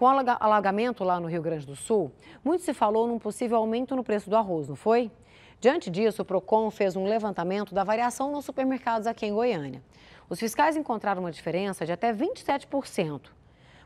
Com o alagamento lá no Rio Grande do Sul, muito se falou num possível aumento no preço do arroz, não foi? Diante disso, o PROCON fez um levantamento da variação nos supermercados aqui em Goiânia. Os fiscais encontraram uma diferença de até 27%.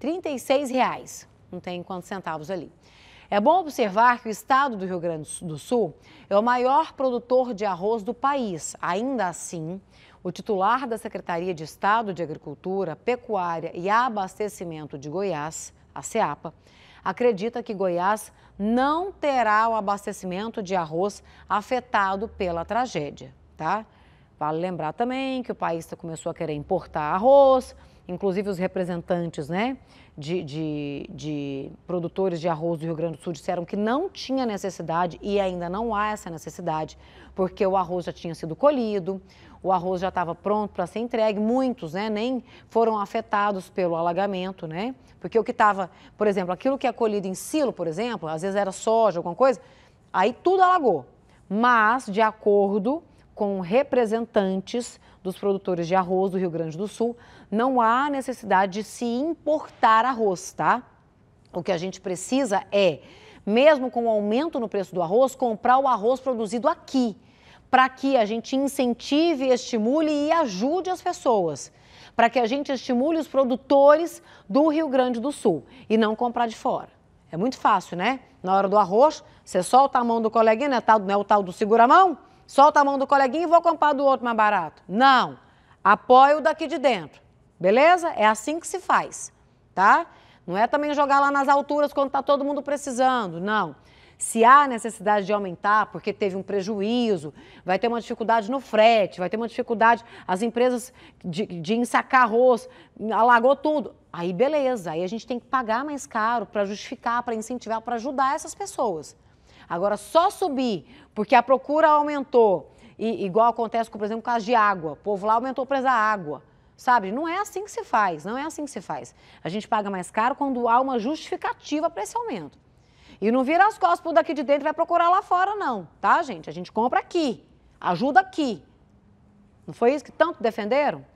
R$ reais. Não tem quantos centavos ali. É bom observar que o estado do Rio Grande do Sul é o maior produtor de arroz do país. Ainda assim, o titular da Secretaria de Estado de Agricultura, Pecuária e Abastecimento de Goiás, a SEAPA, acredita que Goiás não terá o abastecimento de arroz afetado pela tragédia, tá? Vale lembrar também que o país começou a querer importar arroz, inclusive os representantes né, de, de, de, produtores de arroz do Rio Grande do Sul disseram que não tinha necessidade e ainda não há essa necessidade, porque o arroz já tinha sido colhido, o arroz já estava pronto para ser entregue, muitos né, nem foram afetados pelo alagamento, né? Porque o que estava, por exemplo, aquilo que é colhido em silo, por exemplo, às vezes era soja, alguma coisa, aí tudo alagou. Mas, de acordo com representantes dos produtores de arroz do Rio Grande do Sul, não há necessidade de se importar arroz, tá? O que a gente precisa é, mesmo com o aumento no preço do arroz, comprar o arroz produzido aqui, para que a gente incentive, estimule e ajude as pessoas, para que a gente estimule os produtores do Rio Grande do Sul e não comprar de fora. É muito fácil, né? Na hora do arroz, você solta a mão do coleguinha, né? né? o tal do segura-mão? solta a mão do coleguinha e vou comprar do outro mais barato. Não. apoio daqui de dentro. Beleza? É assim que se faz, tá? Não é também jogar lá nas alturas quando está todo mundo precisando, não. Se há necessidade de aumentar porque teve um prejuízo, vai ter uma dificuldade no frete, vai ter uma dificuldade, as empresas de, de ensacar arroz, alagou tudo. Aí beleza, aí a gente tem que pagar mais caro para justificar, para incentivar, para ajudar essas pessoas. Agora, só subir porque a procura aumentou, e, igual acontece, com, por exemplo, com caso de água. O povo lá aumentou o preço da água. Sabe? Não é assim que se faz, não é assim que se faz. A gente paga mais caro quando há uma justificativa para esse aumento. E não vira as costas por daqui de dentro e vai procurar lá fora, não, tá, gente? A gente compra aqui, ajuda aqui. Não foi isso que tanto defenderam?